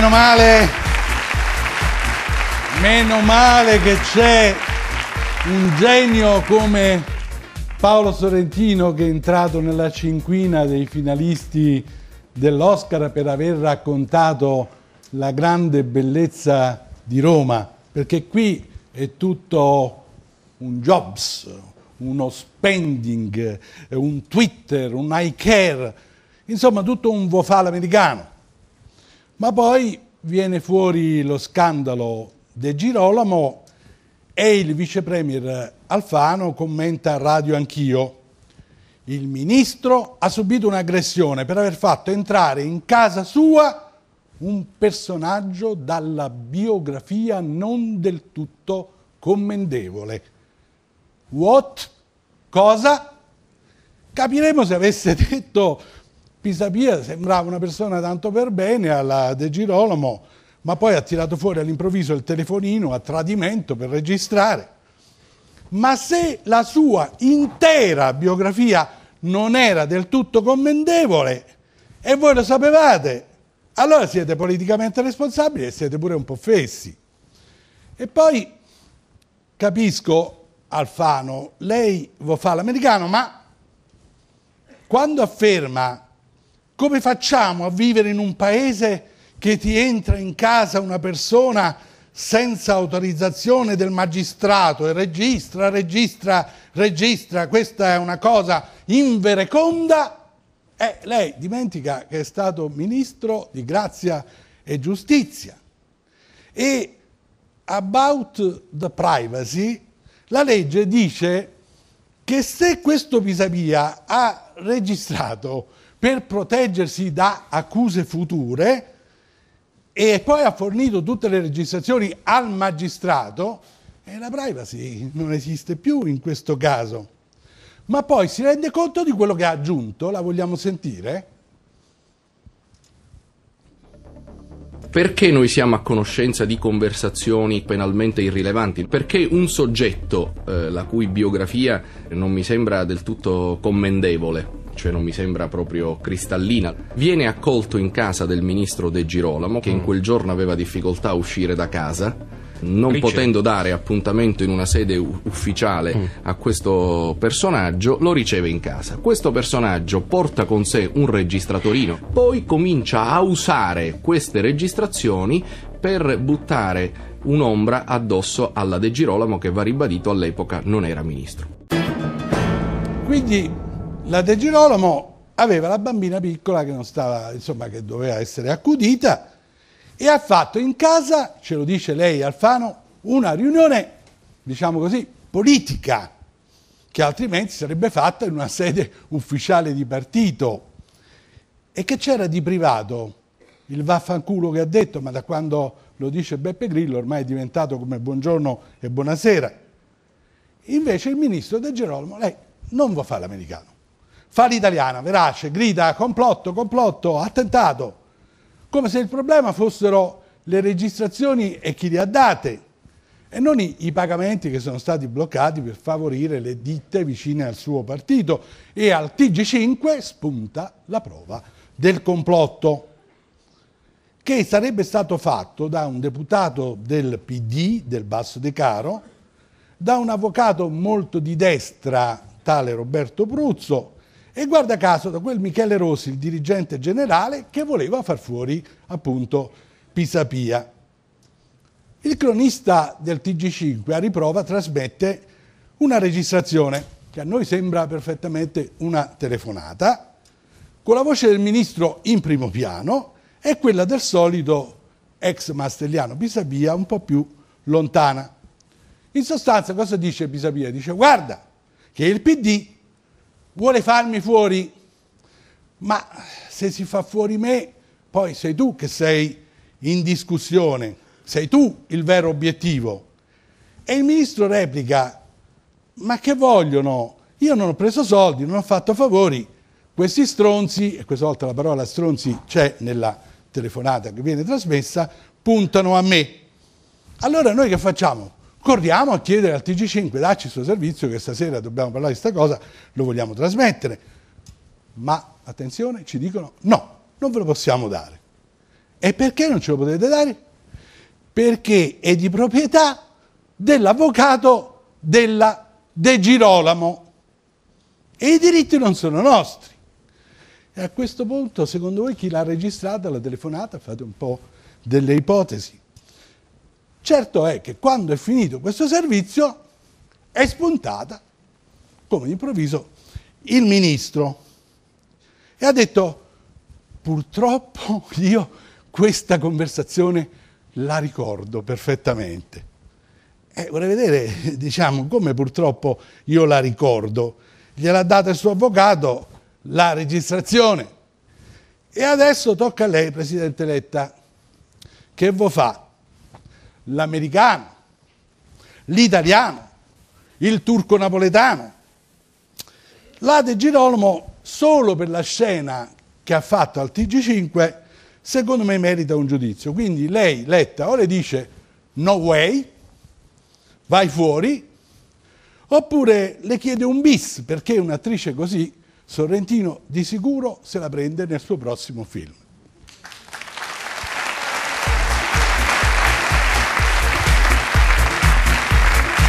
meno male, meno male che c'è un genio come Paolo Sorrentino che è entrato nella cinquina dei finalisti dell'Oscar per aver raccontato la grande bellezza di Roma, perché qui è tutto un jobs, uno spending, un Twitter, un I care, insomma tutto un vofal americano. Ma poi viene fuori lo scandalo De Girolamo e il vice premier Alfano commenta a radio anch'io. Il ministro ha subito un'aggressione per aver fatto entrare in casa sua un personaggio dalla biografia non del tutto commendevole. What? Cosa? Capiremo se avesse detto Pisapia sembrava una persona tanto per bene alla De Girolamo, ma poi ha tirato fuori all'improvviso il telefonino a tradimento per registrare. Ma se la sua intera biografia non era del tutto commendevole e voi lo sapevate, allora siete politicamente responsabili e siete pure un po' fessi. E poi capisco Alfano, lei fa l'americano, ma quando afferma come facciamo a vivere in un paese che ti entra in casa una persona senza autorizzazione del magistrato e registra, registra, registra, questa è una cosa invereconda, e eh, lei dimentica che è stato ministro di grazia e giustizia. E about the privacy, la legge dice che se questo Pisapia ha registrato per proteggersi da accuse future e poi ha fornito tutte le registrazioni al magistrato e la privacy non esiste più in questo caso. Ma poi si rende conto di quello che ha aggiunto, la vogliamo sentire? Perché noi siamo a conoscenza di conversazioni penalmente irrilevanti? Perché un soggetto, eh, la cui biografia non mi sembra del tutto commendevole, cioè non mi sembra proprio cristallina. Viene accolto in casa del ministro De Girolamo, che in mm. quel giorno aveva difficoltà a uscire da casa non Ricci. potendo dare appuntamento in una sede ufficiale mm. a questo personaggio, lo riceve in casa. Questo personaggio porta con sé un registratorino, poi comincia a usare queste registrazioni per buttare un'ombra addosso alla De Girolamo che va ribadito all'epoca non era ministro. Quindi la De Girolamo aveva la bambina piccola che, stava, insomma, che doveva essere accudita e ha fatto in casa, ce lo dice lei Alfano, una riunione, diciamo così, politica, che altrimenti sarebbe fatta in una sede ufficiale di partito. E che c'era di privato? Il vaffanculo che ha detto, ma da quando lo dice Beppe Grillo ormai è diventato come buongiorno e buonasera. Invece il ministro De Gerolmo, lei non vuole fare l'americano fa l'italiana, verace, grida complotto, complotto, attentato, come se il problema fossero le registrazioni e chi le ha date e non i, i pagamenti che sono stati bloccati per favorire le ditte vicine al suo partito e al TG5 spunta la prova del complotto che sarebbe stato fatto da un deputato del PD, del Basso De Caro, da un avvocato molto di destra, tale Roberto Bruzzo e guarda caso da quel Michele Rossi, il dirigente generale, che voleva far fuori appunto Pisapia. Il cronista del TG5 a riprova trasmette una registrazione che a noi sembra perfettamente una telefonata, con la voce del ministro in primo piano e quella del solito ex Mastelliano Pisapia un po' più lontana. In sostanza cosa dice Pisapia? Dice guarda che il PD vuole farmi fuori, ma se si fa fuori me, poi sei tu che sei in discussione, sei tu il vero obiettivo. E il ministro replica, ma che vogliono? Io non ho preso soldi, non ho fatto favori. Questi stronzi, e questa volta la parola stronzi c'è nella telefonata che viene trasmessa, puntano a me. Allora noi che facciamo? corriamo a chiedere al TG5, dacci il suo servizio che stasera dobbiamo parlare di questa cosa, lo vogliamo trasmettere. Ma attenzione, ci dicono no, non ve lo possiamo dare. E perché non ce lo potete dare? Perché è di proprietà dell'avvocato della De Girolamo e i diritti non sono nostri. E a questo punto, secondo voi, chi l'ha registrata la telefonata? Fate un po' delle ipotesi. Certo è che quando è finito questo servizio è spuntata, come improvviso, il ministro e ha detto purtroppo io questa conversazione la ricordo perfettamente. E eh, vorrei vedere, diciamo, come purtroppo io la ricordo. Gliel'ha data il suo avvocato la registrazione. E adesso tocca a lei, Presidente Letta, che vo fa? l'americano, l'italiano, il turco napoletano. La De Girolamo, solo per la scena che ha fatto al TG5, secondo me merita un giudizio. Quindi lei, Letta, o le dice no way, vai fuori, oppure le chiede un bis, perché un'attrice così, Sorrentino, di sicuro se la prende nel suo prossimo film.